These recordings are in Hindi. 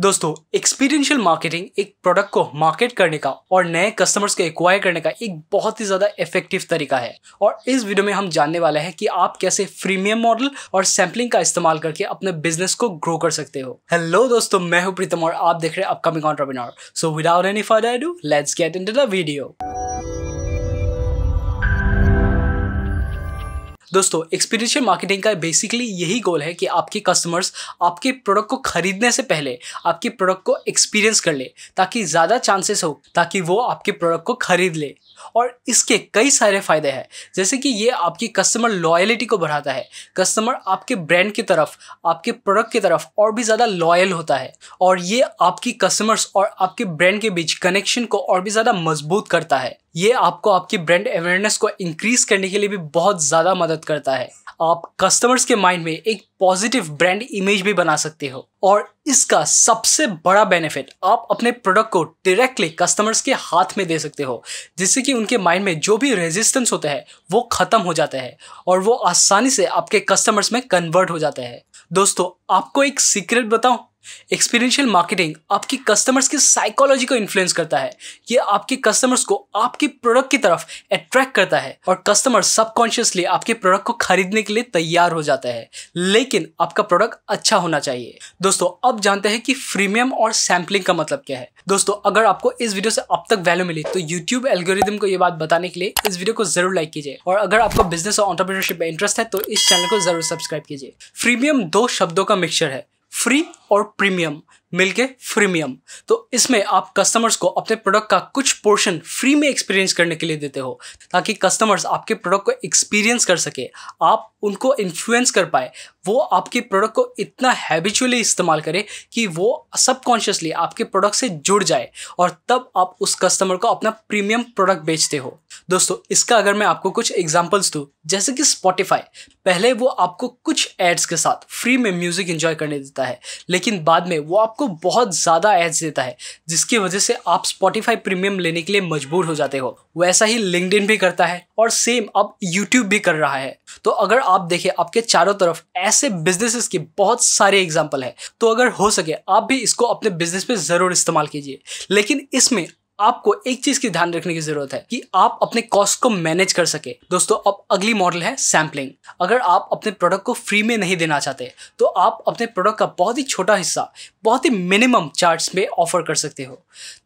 दोस्तों एक्सपीरियंशियल मार्केटिंग एक प्रोडक्ट को मार्केट करने का और नए कस्टमर्स को एक्वायर करने का एक बहुत ही ज़्यादा इफेक्टिव तरीका है और इस वीडियो में हम जानने वाले हैं कि आप कैसे फ्रीमियम मॉडल और सैम्पलिंग का इस्तेमाल करके अपने बिजनेस को ग्रो कर सकते हो हेलो दोस्तों मैं हूं प्रीतम और आप देख रहे हैं upcoming entrepreneur so without any further do let's get in the video दोस्तों एक्सपीरियंशियल मार्केटिंग का बेसिकली यही गोल है कि आपके कस्टमर्स आपके प्रोडक्ट को खरीदने से पहले आपके प्रोडक्ट को एक्सपीरियंस कर ले ताकि ज़्यादा चांसेस हो ताकि वो आपके प्रोडक्ट को खरीद ले और इसके कई सारे फ़ायदे हैं जैसे कि ये आपकी कस्टमर लॉयलिटी को बढ़ाता है कस्टमर आपके ब्रांड की तरफ आपके प्रोडक्ट की तरफ और भी ज़्यादा लॉयल होता है और ये आपकी कस्टमर्स और आपके ब्रांड के बीच कनेक्शन को और भी ज़्यादा मजबूत करता है ये आपको आपकी ब्रांड अवेयरनेस को इंक्रीज करने के लिए भी बहुत ज़्यादा मदद करता है आप कस्टमर्स के माइंड में एक पॉजिटिव ब्रांड इमेज भी बना सकते हो और इसका सबसे बड़ा बेनिफिट आप अपने प्रोडक्ट को डायरेक्टली कस्टमर्स के हाथ में दे सकते हो जिससे कि उनके माइंड में जो भी रेजिस्टेंस होता है वो ख़त्म हो जाता है और वो आसानी से आपके कस्टमर्स में कन्वर्ट हो जाता है दोस्तों आपको एक सीक्रेट बताऊं एक्सपीरियंशियल मार्केटिंग आपकी कस्टमर्स की साइकोलॉजी को इन्फ्लुएंस करता है ये आपके कस्टमर्स को आपके प्रोडक्ट की तरफ अट्रैक्ट करता है और कस्टमर सबकॉन्शियसली आपके प्रोडक्ट को खरीदने के लिए तैयार हो जाता है लेकिन आपका प्रोडक्ट अच्छा होना चाहिए दोस्तों अब जानते हैं कि फ्रीमियम और सैम्पलिंग का मतलब क्या है दोस्तों अगर आपको इस वीडियो से अब तक वैल्यू मिली तो यूट्यूब एल्गोरिदम को यह बात बताने के लिए इस वीडियो को जरूर लाइक कीजिए और अगर आपको बिजनेस और ऑन्टरप्रीनरशिप में इंटरेस्ट है तो इस चैनल को जरूर सब्सक्राइब कीजिए फ्रीमियम दो शब्दों का मिक्सचर है फ्री और प्रीमियम मिलके फ्रीमियम तो इसमें आप कस्टमर्स को अपने प्रोडक्ट का कुछ पोर्शन फ्री में एक्सपीरियंस करने के लिए देते हो ताकि कस्टमर्स आपके प्रोडक्ट को एक्सपीरियंस कर सके आप उनको इन्फ्लुएंस कर पाए वो आपके प्रोडक्ट को इतना हैबिचुअली इस्तेमाल करे कि वो सबकॉन्शियसली आपके प्रोडक्ट से जुड़ जाए और तब आप उस कस्टमर को अपना प्रीमियम प्रोडक्ट बेचते हो दोस्तों इसका अगर मैं आपको कुछ एग्जाम्पल्स दूँ जैसे कि स्पॉटिफाई पहले वो आपको कुछ एड्स के साथ फ्री में म्यूज़िक इंजॉय करने देता है लेकिन लेकिन बाद में वो आपको बहुत ज़्यादा एड्स देता है जिसकी वजह से आप Spotify प्रीमियम लेने के लिए मजबूर हो जाते हो वैसा ही LinkedIn भी करता है और सेम अब YouTube भी कर रहा है तो अगर आप देखें आपके चारों तरफ ऐसे बिजनेसेस के बहुत सारे एग्जाम्पल है तो अगर हो सके आप भी इसको अपने बिजनेस में ज़रूर इस्तेमाल कीजिए लेकिन इसमें आपको एक चीज की ध्यान रखने की जरूरत है कि आप अपने कॉस्ट को मैनेज कर सके दोस्तों अब अगली मॉडल है सैम्पलिंग अगर आप अपने प्रोडक्ट को फ्री में नहीं देना चाहते तो आप अपने प्रोडक्ट का बहुत ही छोटा हिस्सा बहुत ही मिनिमम चार्ज में ऑफर कर सकते हो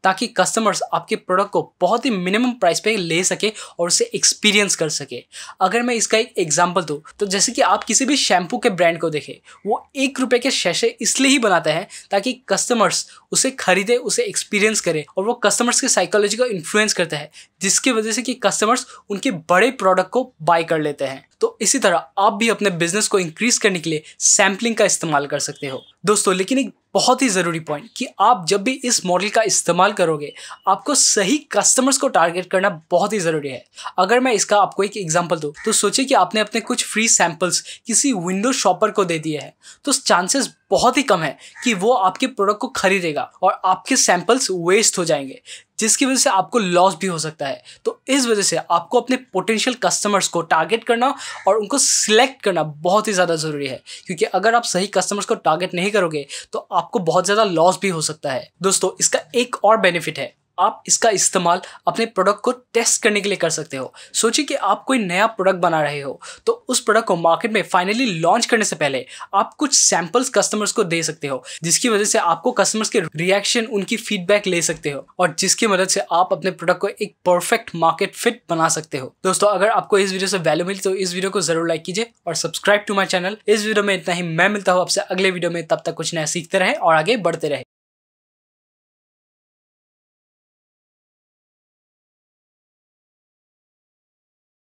ताकि कस्टमर्स आपके प्रोडक्ट को बहुत ही मिनिमम प्राइस पे ले सके और उसे एक्सपीरियंस कर सके अगर मैं इसका एक एग्जाम्पल दूँ तो जैसे कि आप किसी भी शैम्पू के ब्रांड को देखें वो एक रुपये के शैशे इसलिए ही बनाता है ताकि कस्टमर्स उसे खरीदे उसे एक्सपीरियंस करें और वो कस्टमर्स के साइकोलॉजी को इन्फ्लुएंस करता है जिसकी वजह से कि कस्टमर्स उनके बड़े प्रोडक्ट को बाय कर लेते हैं तो इसी तरह आप भी अपने बिजनेस को इंक्रीज करने के लिए सैम्पलिंग का इस्तेमाल कर सकते हो दोस्तों लेकिन एक बहुत ही ज़रूरी पॉइंट कि आप जब भी इस मॉडल का इस्तेमाल करोगे आपको सही कस्टमर्स को टारगेट करना बहुत ही ज़रूरी है अगर मैं इसका आपको एक एग्जाम्पल दूँ तो सोचिए कि आपने अपने कुछ फ्री सैम्पल्स किसी विंडो शॉपर को दे दिए हैं तो चांसेस बहुत ही कम है कि वो आपके प्रोडक्ट को खरीदेगा और आपके सैम्पल्स वेस्ट हो जाएंगे जिसकी वजह से आपको लॉस भी हो सकता है तो इस वजह से आपको अपने पोटेंशियल कस्टमर्स को टारगेट करना और उनको सिलेक्ट करना बहुत ही ज़्यादा ज़रूरी है क्योंकि अगर आप सही कस्टमर्स को टारगेट नहीं करोगे तो आपको बहुत ज़्यादा लॉस भी हो सकता है दोस्तों इसका एक और बेनिफिट है आप इसका इस्तेमाल अपने प्रोडक्ट को टेस्ट करने के लिए कर सकते हो सोचिए कि आप कोई नया प्रोडक्ट बना रहे हो तो उस प्रोडक्ट को मार्केट में फाइनली लॉन्च करने से पहले आप कुछ सैंपल्स कस्टमर्स को दे सकते हो जिसकी वजह से आपको कस्टमर्स के रिएक्शन उनकी फीडबैक ले सकते हो और जिसकी मदद से आप अपने प्रोडक्ट को एक परफेक्ट मार्केट फिट बना सकते हो दोस्तों अगर आपको इस वीडियो से वैल्यू मिली तो इस वीडियो को जरूर लाइक कीजिए और सब्सक्राइब टू माई चैनल इस वीडियो में इतना ही मैं मिलता हूँ आपसे अगले वीडियो में तब तक कुछ नया सीखते रहे और आगे बढ़ते रहे